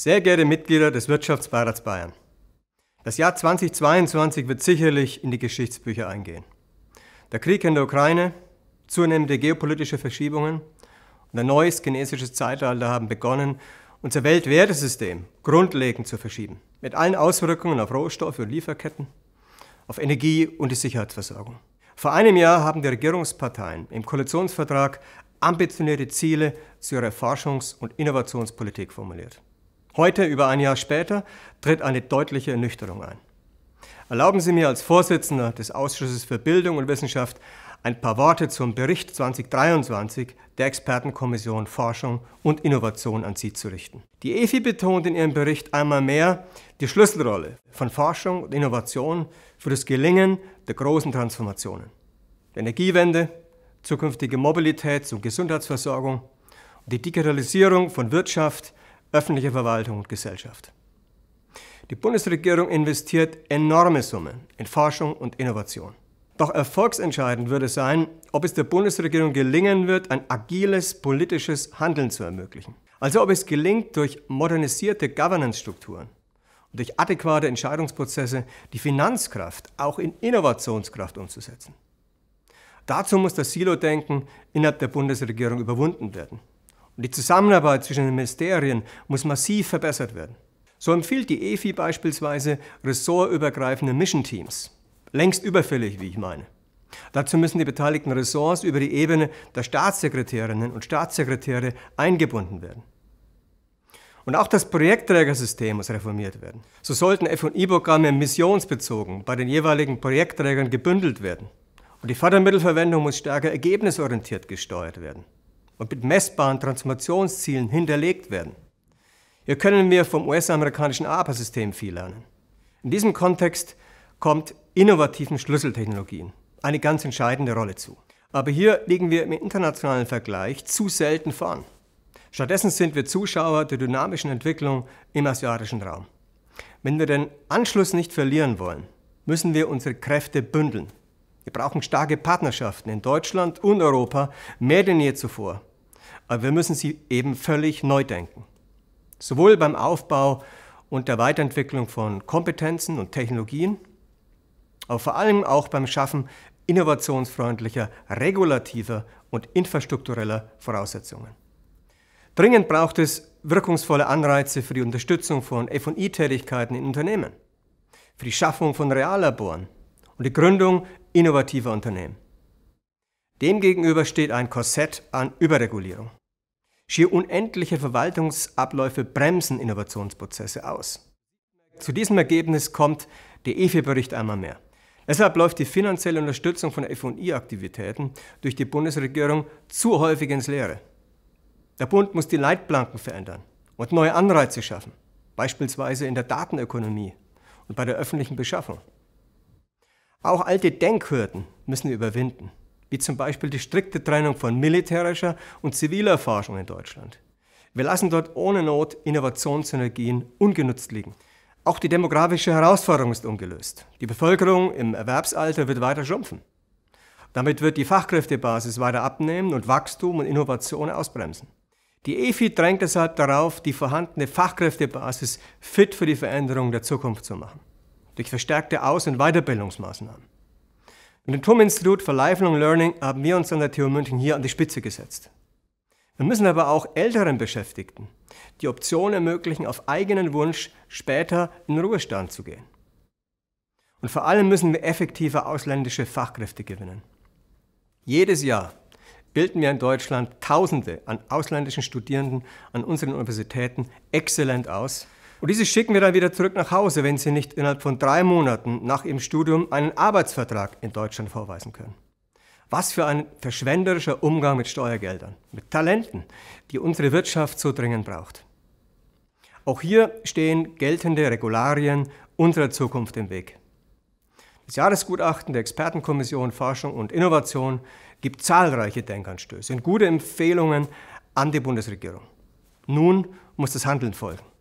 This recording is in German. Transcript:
Sehr geehrte Mitglieder des Wirtschaftsbeirats Bayern, das Jahr 2022 wird sicherlich in die Geschichtsbücher eingehen. Der Krieg in der Ukraine, zunehmende geopolitische Verschiebungen und ein neues chinesisches Zeitalter haben begonnen, unser Weltwertesystem grundlegend zu verschieben, mit allen Auswirkungen auf Rohstoffe und Lieferketten, auf Energie und die Sicherheitsversorgung. Vor einem Jahr haben die Regierungsparteien im Koalitionsvertrag ambitionierte Ziele zu ihrer Forschungs- und Innovationspolitik formuliert. Heute, über ein Jahr später, tritt eine deutliche Ernüchterung ein. Erlauben Sie mir als Vorsitzender des Ausschusses für Bildung und Wissenschaft ein paar Worte zum Bericht 2023 der Expertenkommission Forschung und Innovation an Sie zu richten. Die EFI betont in ihrem Bericht einmal mehr die Schlüsselrolle von Forschung und Innovation für das Gelingen der großen Transformationen. Die Energiewende, zukünftige Mobilitäts- und Gesundheitsversorgung und die Digitalisierung von Wirtschaft, öffentliche Verwaltung und Gesellschaft. Die Bundesregierung investiert enorme Summen in Forschung und Innovation. Doch erfolgsentscheidend würde sein, ob es der Bundesregierung gelingen wird, ein agiles politisches Handeln zu ermöglichen. Also ob es gelingt, durch modernisierte Governance-Strukturen und durch adäquate Entscheidungsprozesse die Finanzkraft auch in Innovationskraft umzusetzen. Dazu muss das Silo-Denken innerhalb der Bundesregierung überwunden werden. Und die Zusammenarbeit zwischen den Ministerien muss massiv verbessert werden. So empfiehlt die EFI beispielsweise ressortübergreifende Mission Teams. Längst überfällig, wie ich meine. Dazu müssen die beteiligten Ressorts über die Ebene der Staatssekretärinnen und Staatssekretäre eingebunden werden. Und auch das Projektträgersystem muss reformiert werden. So sollten FI-Programme missionsbezogen bei den jeweiligen Projektträgern gebündelt werden. Und die Fördermittelverwendung muss stärker ergebnisorientiert gesteuert werden und mit messbaren Transformationszielen hinterlegt werden. Hier können wir vom US-amerikanischen APA-System viel lernen. In diesem Kontext kommt innovativen Schlüsseltechnologien eine ganz entscheidende Rolle zu. Aber hier liegen wir im internationalen Vergleich zu selten vorn. Stattdessen sind wir Zuschauer der dynamischen Entwicklung im asiatischen Raum. Wenn wir den Anschluss nicht verlieren wollen, müssen wir unsere Kräfte bündeln. Wir brauchen starke Partnerschaften in Deutschland und Europa mehr denn je zuvor. Aber wir müssen sie eben völlig neu denken. Sowohl beim Aufbau und der Weiterentwicklung von Kompetenzen und Technologien, aber vor allem auch beim Schaffen innovationsfreundlicher, regulativer und infrastruktureller Voraussetzungen. Dringend braucht es wirkungsvolle Anreize für die Unterstützung von FI-Tätigkeiten in Unternehmen, für die Schaffung von Reallaboren und die Gründung innovativer Unternehmen. Demgegenüber steht ein Korsett an Überregulierung. Schier unendliche Verwaltungsabläufe bremsen Innovationsprozesse aus. Zu diesem Ergebnis kommt der EFI-Bericht einmal mehr. Deshalb läuft die finanzielle Unterstützung von FI-Aktivitäten durch die Bundesregierung zu häufig ins Leere. Der Bund muss die Leitplanken verändern und neue Anreize schaffen, beispielsweise in der Datenökonomie und bei der öffentlichen Beschaffung. Auch alte Denkhürden müssen wir überwinden wie zum Beispiel die strikte Trennung von militärischer und ziviler Forschung in Deutschland. Wir lassen dort ohne Not Innovationssynergien ungenutzt liegen. Auch die demografische Herausforderung ist ungelöst. Die Bevölkerung im Erwerbsalter wird weiter schrumpfen. Damit wird die Fachkräftebasis weiter abnehmen und Wachstum und Innovation ausbremsen. Die EFI drängt deshalb darauf, die vorhandene Fachkräftebasis fit für die Veränderungen der Zukunft zu machen. Durch verstärkte Aus- und Weiterbildungsmaßnahmen. Mit dem TUM-Institut für Lifelong Learning haben wir uns an der TU München hier an die Spitze gesetzt. Wir müssen aber auch älteren Beschäftigten die Option ermöglichen, auf eigenen Wunsch später in den Ruhestand zu gehen. Und vor allem müssen wir effektiver ausländische Fachkräfte gewinnen. Jedes Jahr bilden wir in Deutschland Tausende an ausländischen Studierenden an unseren Universitäten exzellent aus und diese schicken wir dann wieder zurück nach Hause, wenn sie nicht innerhalb von drei Monaten nach ihrem Studium einen Arbeitsvertrag in Deutschland vorweisen können. Was für ein verschwenderischer Umgang mit Steuergeldern, mit Talenten, die unsere Wirtschaft so dringend braucht. Auch hier stehen geltende Regularien unserer Zukunft im Weg. Das Jahresgutachten der Expertenkommission Forschung und Innovation gibt zahlreiche Denkanstöße und gute Empfehlungen an die Bundesregierung. Nun muss das Handeln folgen.